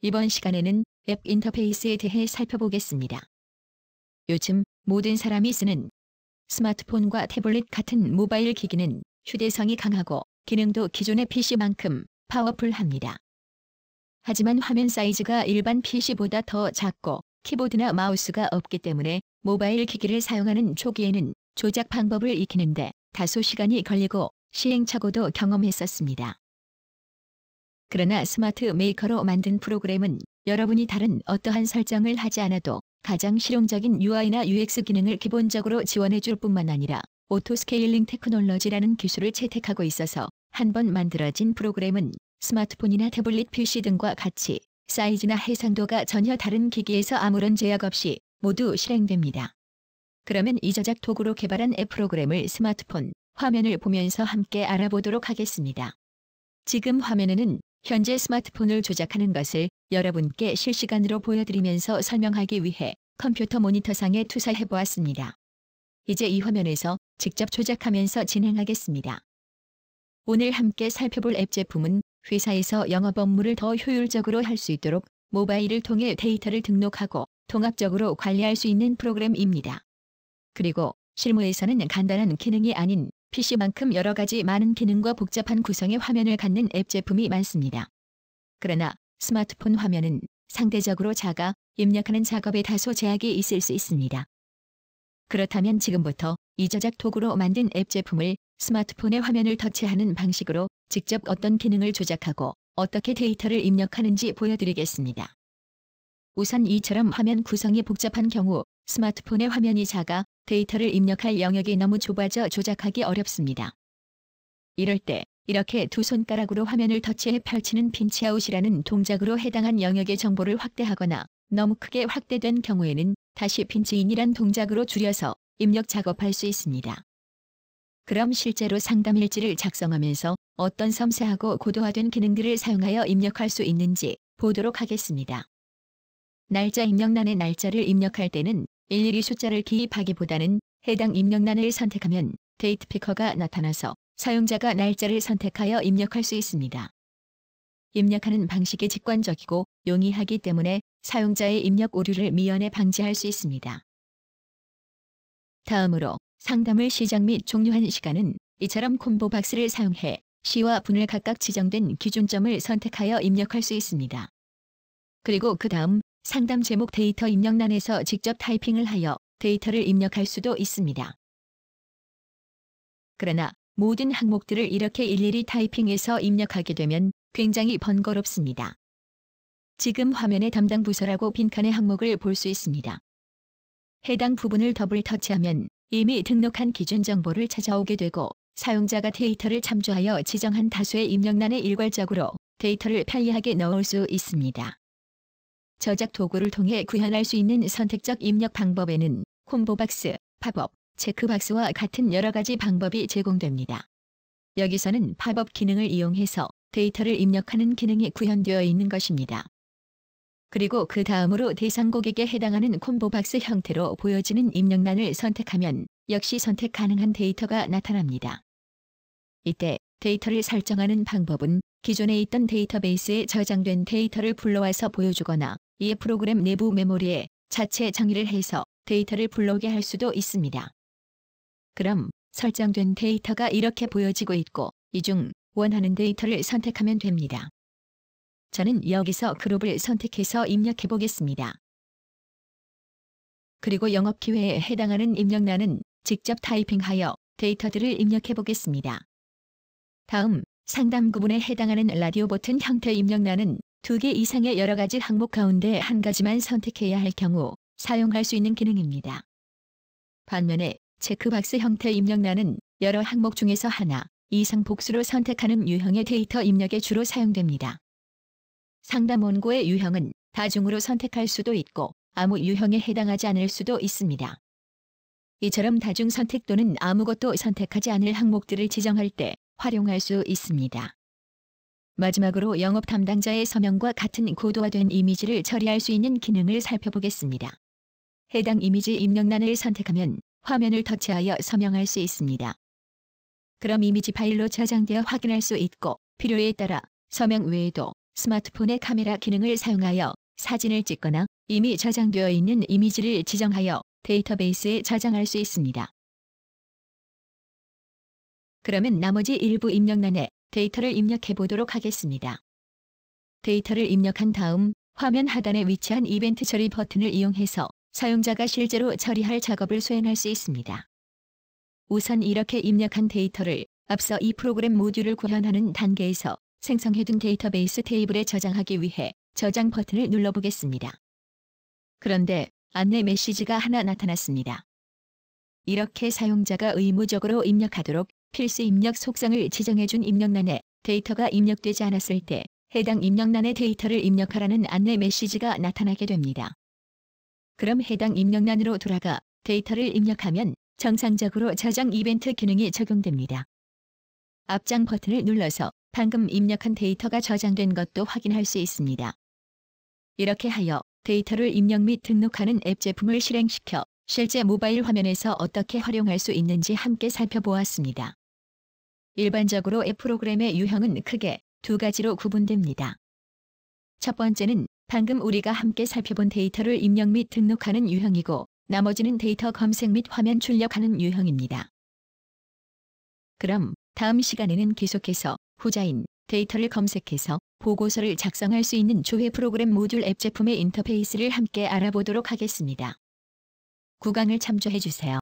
이번 시간에는 앱 인터페이스에 대해 살펴보겠습니다. 요즘 모든 사람이 쓰는 스마트폰과 태블릿 같은 모바일 기기는 휴대성이 강하고 기능도 기존의 PC만큼 파워풀합니다. 하지만 화면 사이즈가 일반 PC보다 더 작고 키보드나 마우스가 없기 때문에 모바일 기기를 사용하는 초기에는 조작 방법을 익히는데 다소 시간이 걸리고 시행착오도 경험했었습니다. 그러나 스마트 메이커로 만든 프로그램은 여러분이 다른 어떠한 설정을 하지 않아도 가장 실용적인 UI나 UX 기능을 기본적으로 지원해 줄 뿐만 아니라 오토 스케일링 테크놀로지라는 기술을 채택하고 있어서 한 번 만들어진 프로그램은 스마트폰이나 태블릿 PC 등과 같이 사이즈나 해상도가 전혀 다른 기기에서 아무런 제약 없이 모두 실행됩니다. 그러면 이 저작 도구로 개발한 앱 프로그램을 스마트폰 화면을 보면서 함께 알아보도록 하겠습니다. 지금 화면에는 현재 스마트폰을 조작하는 것을 여러분께 실시간으로 보여드리면서 설명하기 위해 컴퓨터 모니터상에 투사해보았습니다. 이제 이 화면에서 직접 조작하면서 진행하겠습니다. 오늘 함께 살펴볼 앱 제품은 회사에서 영업 업무를 더 효율적으로 할 수 있도록 모바일을 통해 데이터를 등록하고 통합적으로 관리할 수 있는 프로그램입니다. 그리고 실무에서는 간단한 기능이 아닌 PC만큼 여러 가지 많은 기능과 복잡한 구성의 화면을 갖는 앱 제품이 많습니다. 그러나 스마트폰 화면은 상대적으로 작아 입력하는 작업에 다소 제약이 있을 수 있습니다. 그렇다면 지금부터 이 저작 도구로 만든 앱 제품을 스마트폰의 화면을 터치하는 방식으로 직접 어떤 기능을 조작하고 어떻게 데이터를 입력하는지 보여드리겠습니다. 우선 이처럼 화면 구성이 복잡한 경우 스마트폰의 화면이 작아 데이터를 입력할 영역이 너무 좁아져 조작하기 어렵습니다. 이럴 때 이렇게 두 손가락으로 화면을 터치해 펼치는 핀치아웃이라는 동작으로 해당한 영역의 정보를 확대하거나 너무 크게 확대된 경우에는 다시 핀치인이란 동작으로 줄여서 입력 작업할 수 있습니다. 그럼 실제로 상담 일지를 작성하면서 어떤 섬세하고 고도화된 기능들을 사용하여 입력할 수 있는지 보도록 하겠습니다. 날짜 입력란에 날짜를 입력할 때는 일일이 숫자를 기입하기보다는 해당 입력란을 선택하면 데이트 피커가 나타나서 사용자가 날짜를 선택하여 입력할 수 있습니다. 입력하는 방식이 직관적이고 용이하기 때문에 사용자의 입력 오류를 미연에 방지할 수 있습니다. 다음으로 상담을 시작 및 종료한 시간은 이처럼 콤보 박스를 사용해 시와 분을 각각 지정된 기준점을 선택하여 입력할 수 있습니다. 그리고 그 다음 상담 제목 데이터 입력란에서 직접 타이핑을 하여 데이터를 입력할 수도 있습니다. 그러나 모든 항목들을 이렇게 일일이 타이핑해서 입력하게 되면 굉장히 번거롭습니다. 지금 화면에 담당 부서라고 빈칸의 항목을 볼 수 있습니다. 해당 부분을 더블 터치하면 이미 등록한 기준 정보를 찾아오게 되고 사용자가 데이터를 참조하여 지정한 다수의 입력란에 일괄적으로 데이터를 편리하게 넣을 수 있습니다. 저작 도구를 통해 구현할 수 있는 선택적 입력 방법에는 콤보박스, 팝업, 체크박스와 같은 여러 가지 방법이 제공됩니다. 여기서는 팝업 기능을 이용해서 데이터를 입력하는 기능이 구현되어 있는 것입니다. 그리고 그 다음으로 대상 고객에 해당하는 콤보박스 형태로 보여지는 입력란을 선택하면 역시 선택 가능한 데이터가 나타납니다. 이때 데이터를 설정하는 방법은 기존에 있던 데이터베이스에 저장된 데이터를 불러와서 보여주거나 이 프로그램 내부 메모리에 자체 정의를 해서 데이터를 불러오게 할 수도 있습니다. 그럼 설정된 데이터가 이렇게 보여지고 있고 이 중 원하는 데이터를 선택하면 됩니다. 저는 여기서 그룹을 선택해서 입력해 보겠습니다. 그리고 영업 기회에 해당하는 입력란은 직접 타이핑하여 데이터들을 입력해 보겠습니다. 다음 상담 구분에 해당하는 라디오 버튼 형태 입력란은 두개 이상의 여러 가지 항목 가운데 한 가지만 선택해야 할 경우 사용할 수 있는 기능입니다. 반면에 체크박스 형태 입력란은 여러 항목 중에서 하나 이상 복수로 선택하는 유형의 데이터 입력에 주로 사용됩니다. 상담 원고의 유형은 다중으로 선택할 수도 있고 아무 유형에 해당하지 않을 수도 있습니다. 이처럼 다중 선택 또는 아무것도 선택하지 않을 항목들을 지정할 때 활용할 수 있습니다. 마지막으로 영업 담당자의 서명과 같은 고도화된 이미지를 처리할 수 있는 기능을 살펴보겠습니다. 해당 이미지 입력란을 선택하면 화면을 터치하여 서명할 수 있습니다. 그럼 이미지 파일로 저장되어 확인할 수 있고 필요에 따라 서명 외에도 스마트폰의 카메라 기능을 사용하여 사진을 찍거나 이미 저장되어 있는 이미지를 지정하여 데이터베이스에 저장할 수 있습니다. 그러면 나머지 일부 입력란에 데이터를 입력해 보도록 하겠습니다. 데이터를 입력한 다음 화면 하단에 위치한 이벤트 처리 버튼을 이용해서 사용자가 실제로 처리할 작업을 수행할 수 있습니다. 우선 이렇게 입력한 데이터를 앞서 이 프로그램 모듈을 구현하는 단계에서 생성해둔 데이터베이스 테이블에 저장하기 위해 저장 버튼을 눌러보겠습니다. 그런데 안내 메시지가 하나 나타났습니다. 이렇게 사용자가 의무적으로 입력하도록 필수 입력 속성을 지정해준 입력란에 데이터가 입력되지 않았을 때 해당 입력란에 데이터를 입력하라는 안내 메시지가 나타나게 됩니다. 그럼 해당 입력란으로 돌아가 데이터를 입력하면 정상적으로 저장 이벤트 기능이 적용됩니다. 앞장 버튼을 눌러서 방금 입력한 데이터가 저장된 것도 확인할 수 있습니다. 이렇게 하여 데이터를 입력 및 등록하는 앱 제품을 실행시켜 실제 모바일 화면에서 어떻게 활용할 수 있는지 함께 살펴보았습니다. 일반적으로 앱 프로그램의 유형은 크게 두 가지로 구분됩니다. 첫 번째는 방금 우리가 함께 살펴본 데이터를 입력 및 등록하는 유형이고 나머지는 데이터 검색 및 화면 출력하는 유형입니다. 그럼 다음 시간에는 계속해서 후자인 데이터를 검색해서 보고서를 작성할 수 있는 조회 프로그램 모듈 앱 제품의 인터페이스를 함께 알아보도록 하겠습니다. 구강을 참조해 주세요.